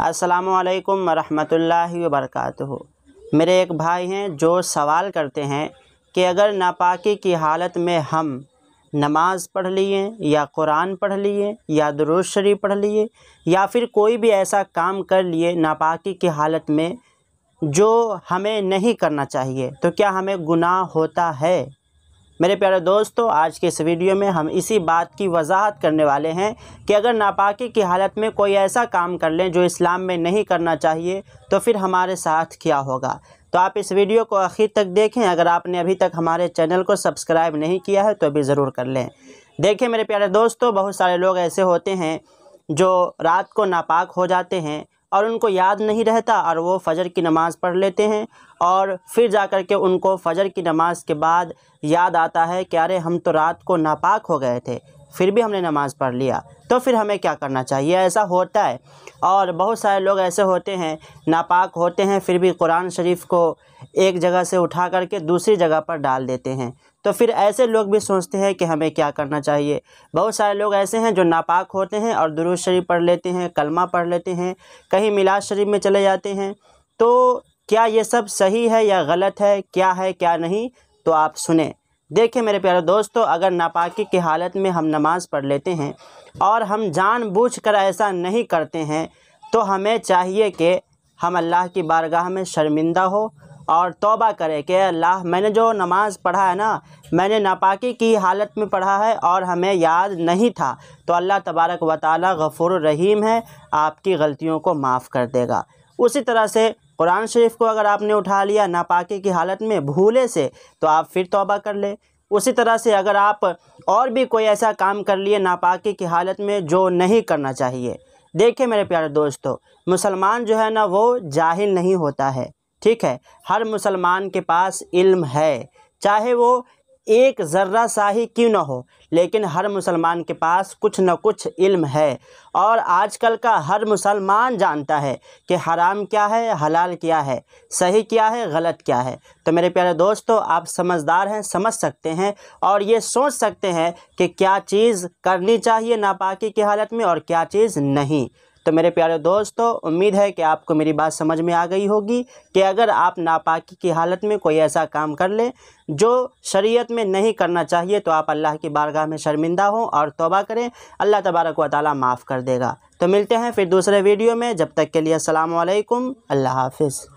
असलकम वरहल वरक मेरे एक भाई हैं जो सवाल करते हैं कि अगर नापाकी की हालत में हम नमाज पढ़ लिए या कुरान पढ़ लिए या दरुज शरीफ पढ़ लिए या फिर कोई भी ऐसा काम कर लिए नापाकी की हालत में जो हमें नहीं करना चाहिए तो क्या हमें गुनाह होता है मेरे प्यारे दोस्तों आज के इस वीडियो में हम इसी बात की वजाहत करने वाले हैं कि अगर नापाकी की हालत में कोई ऐसा काम कर लें जो इस्लाम में नहीं करना चाहिए तो फिर हमारे साथ क्या होगा तो आप इस वीडियो को आखिर तक देखें अगर आपने अभी तक हमारे चैनल को सब्सक्राइब नहीं किया है तो अभी ज़रूर कर लें देखें मेरे प्यारे दोस्तों बहुत सारे लोग ऐसे होते हैं जो रात को नापाक हो जाते हैं और उनको याद नहीं रहता और वो फजर की नमाज़ पढ़ लेते हैं और फिर जा कर के उनको फजर की नमाज़ के बाद याद आता है कि अरे हम तो रात को नापाक हो गए थे फिर भी हमने नमाज़ पढ़ लिया तो फिर हमें क्या करना चाहिए ऐसा होता है और बहुत सारे लोग ऐसे होते हैं नापाक होते हैं फिर भी कुरान शरीफ को एक जगह से उठा करके दूसरी जगह पर डाल देते हैं तो फिर ऐसे लोग भी सोचते हैं कि हमें क्या करना चाहिए बहुत सारे लोग ऐसे हैं जो नापाक होते हैं और दुरुज शरीफ पढ़ लेते हैं कलमा पढ़ लेते हैं कहीं मिलाद शरीफ में चले जाते हैं तो क्या ये सब सही है या गलत है क्या है क्या नहीं तो आप सुने देखिए मेरे प्यारे दोस्तों अगर नापाकी की हालत में हम नमाज़ पढ़ लेते हैं और हम जानबूझकर ऐसा नहीं करते हैं तो हमें चाहिए कि हम अल्लाह की बारगाह में शर्मिंदा हो और तौबा करें कि अल्लाह मैंने जो नमाज़ पढ़ा है ना मैंने नापाकी की हालत में पढ़ा है और हमें याद नहीं था तो अल्लाह तबारक व ताली गफ़ुर रहीम है आपकी गलतियों को माफ़ कर देगा उसी तरह से कुरान शरीफ को अगर आपने उठा लिया नापाके की हालत में भूले से तो आप फिर तोबा कर ले उसी तरह से अगर आप और भी कोई ऐसा काम कर लिए नापाकी की हालत में जो नहीं करना चाहिए देखिए मेरे प्यारे दोस्तों मुसलमान जो है ना वो जाहिल नहीं होता है ठीक है हर मुसलमान के पास इल्म है चाहे वो एक ज़र्रा सा ही क्यों ना हो लेकिन हर मुसलमान के पास कुछ न कुछ इल्म है और आजकल का हर मुसलमान जानता है कि हराम क्या है हलाल क्या है सही क्या है गलत क्या है तो मेरे प्यारे दोस्तों आप समझदार हैं समझ सकते हैं और ये सोच सकते हैं कि क्या चीज़ करनी चाहिए नापाकी की हालत में और क्या चीज़ नहीं तो मेरे प्यारे दोस्तों उम्मीद है कि आपको मेरी बात समझ में आ गई होगी कि अगर आप नापाकी की हालत में कोई ऐसा काम कर लें जो शरीयत में नहीं करना चाहिए तो आप अल्लाह की बारगाह में शर्मिंदा हों और तोबा करें अल्लाह तबारक व माफ़ कर देगा तो मिलते हैं फिर दूसरे वीडियो में जब तक के लिए असलकम अल्लाह हाफिज़